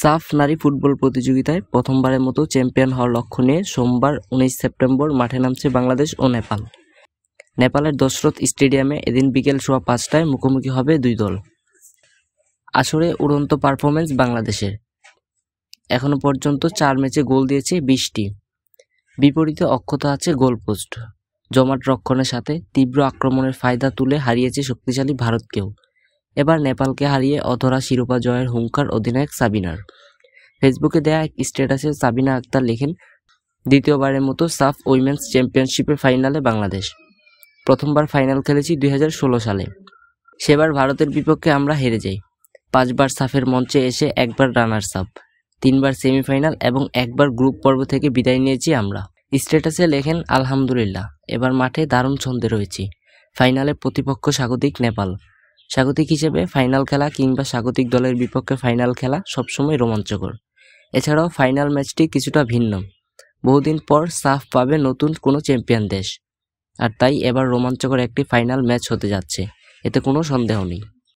সাফ নারী ফুটবল প্রতিযোগিতায় প্রথমবারের মতো চ্যাম্পিয়ন হওয়ার লক্ষ্য নিয়ে সোমবার উনিশ সেপ্টেম্বর মাঠে নামছে বাংলাদেশ ও নেপাল নেপালের দশরথ স্টেডিয়ামে এদিন বিকেল সোয়া পাঁচটায় মুখোমুখি হবে দুই দল আসরে উড়ন্ত পারফরমেন্স বাংলাদেশের এখনও পর্যন্ত চার ম্যাচে গোল দিয়েছে বিশটি বিপরীতে অক্ষত আছে গোলপোস্ট জমাট রক্ষণের সাথে তীব্র আক্রমণের ফায়দা তুলে হারিয়েছে শক্তিশালী ভারতকেও এবার নেপালকে হারিয়ে অধরা শিরোপা জয়ের হুঙ্কার অধিনায়ক সাবিনার ফেসবুকে দেয়া এক স্ট্যাটাসে সাবিনা আক্তার লেখেন দ্বিতীয়বারের মতো সাফ উইমেন্স চ্যাম্পিয়নশিপের ফাইনালে বাংলাদেশ প্রথমবার ফাইনাল খেলেছি দুই সালে সেবার ভারতের বিপক্ষে আমরা হেরে যাই পাঁচবার সাফের মঞ্চে এসে একবার রানার্স আপ তিনবার সেমিফাইনাল এবং একবার গ্রুপ পর্ব থেকে বিদায় নিয়েছি আমরা স্ট্যাটাসে লেখেন আলহামদুলিল্লাহ এবার মাঠে দারুণ ছন্দে রয়েছি ফাইনালে প্রতিপক্ষ স্বাগতিক নেপাল স্বাগতিক হিসেবে ফাইনাল খেলা কিংবা স্বাগতিক দলের বিপক্ষে ফাইনাল খেলা সবসময় রোমাঞ্চকর এছাড়াও ফাইনাল ম্যাচটি কিছুটা ভিন্ন বহুদিন পর সাফ পাবে নতুন কোনো চ্যাম্পিয়ন দেশ আর তাই এবার রোমাঞ্চকর একটি ফাইনাল ম্যাচ হতে যাচ্ছে এতে কোনো সন্দেহ নেই